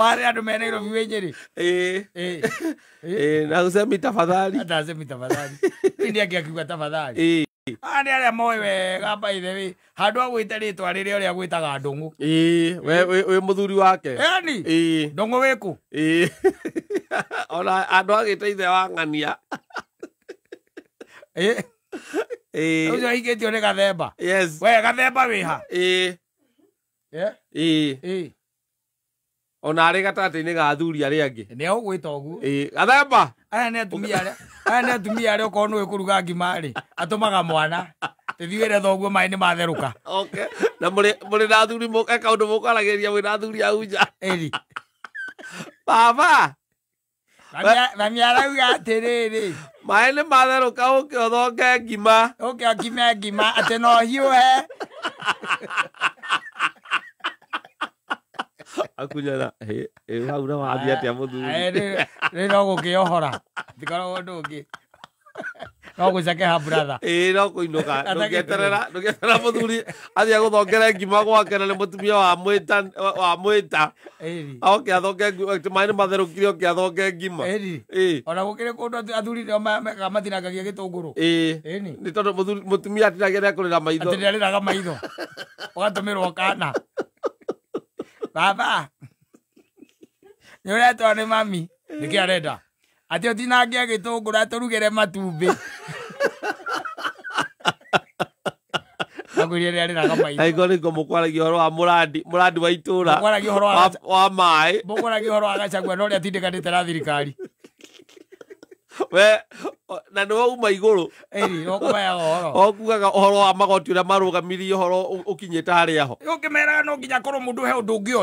wale andå me nairobi wä njä na gå cemi tafadhari ndä angä akiuga tafadhari aa nä arä a moä wega baithe handå agwä te rä twa rä rä a å rä a gwä taga ndå ngå wä må thuri wake ni ndå wä kå ona andå agä teithe wa ng'ania å eh. eh. cio aingä tio nä gathemba we gathemba wä ha eh ona arä gatatä-inä ga athuri arä angä nä agå gwä ta å guo gathemba aya nä atumia arä okorwo nä å kå ruga ngima-rä atåmaga mwana tuthiwire thoguo mai ni matheruka okay na muri muri na thuri muka e kaundu mukaragiria wi na thuri auja eri baba mami arauga atiriri mai ni matheruka uke uthonge ngima uke okime ngima ati no hiuhe akunyana hau na wathiä atä må thuri rä no gå kä ohora ndikoragwo ndå ngä no gå cake ha ä no kå inå ka ndågäeterera må thuri athiä gå thongera ngima gwakena nä må tumia wa mwä ta okä athonge maä nä matherå kire okä athonge ngima ona gå kä rä kå ndå athuri mekaga matinangagia gä tå ngå rå nä tondå må tumia atinagia nä akå rä ra maitho atinarä raga maitho å gatå mä rwo kana baba nä å retwo nä mami nä kä arenda atä å tinangä agä tå ngå ra tå rugä re matumbä aingo nä ngo må kwaragia å horo må randi må randi wa itå ra wa maä må kwaragia å horo wa gacagua no rä a tindä kanä te na thirikari we na nä wauma igå rå okugaga å horo wa magoti å rä a marå gamirie å horo å kinyä te harä aho å kä meraga no nginya korwo må ndå he å ndå å ngä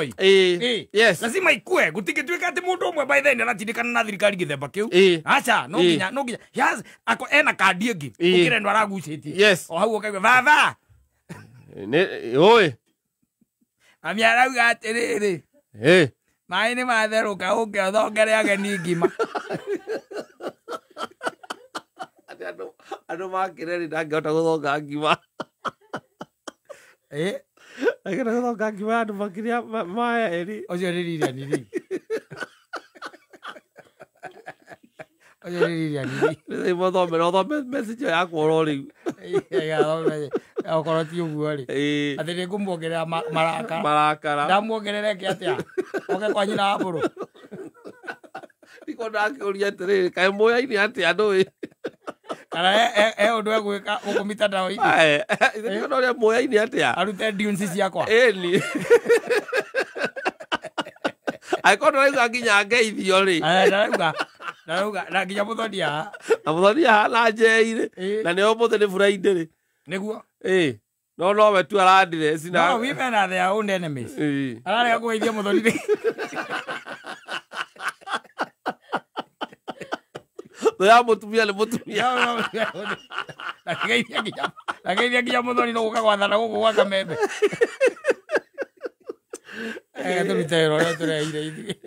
oä lazima ikue gå tingä tuä ka atä må ndå å mwe mbaithai nä aratindäkana na thirikari gä themba kä u aca no nginya no nginya ena kandi ä ngä å kä rendå aragucä tie o hau å kaigua baba å ami arauga atä rä rä maä nä matherå ka å ngä othongere ageni ngima Ano makinani nangihota guthoga eh? ngima ä agenda guthoga ngima andå makiria maya eri å cio nä ririaniri å cio nä ririaniri thomera å thome message ä yo yakwa å ro rä u okorwo ti å guo rä atä nä ngå muongerera marakara marakara ndamuongerere kä atä a oke kwanyina wambå rå ndikwo ndakä å ria atä rä rä kaä må yainä atä a ndå ä kana e undu e, e gwika guku mitandao-ini ona uria eh? moyaini atia arute diunsi ciakwa ni angĩkorwo ndarauga nginya ngeithio rĩ ndarauga ndarauga na nginya mũthoni haha na mũthoni haha na njei-rĩ eh? na nĩo mũthĩ nĩ burainde rĩ nĩguo ĩĩ no nowe tu arandireci na wimena thea ũnenemis ararega kũgeithia mũthoni rĩ tumia nä mutumia ndakä nginya må thoni no gå ka gwathana gå kå gwaka membe tå rute wä å rä a tå reire ithuä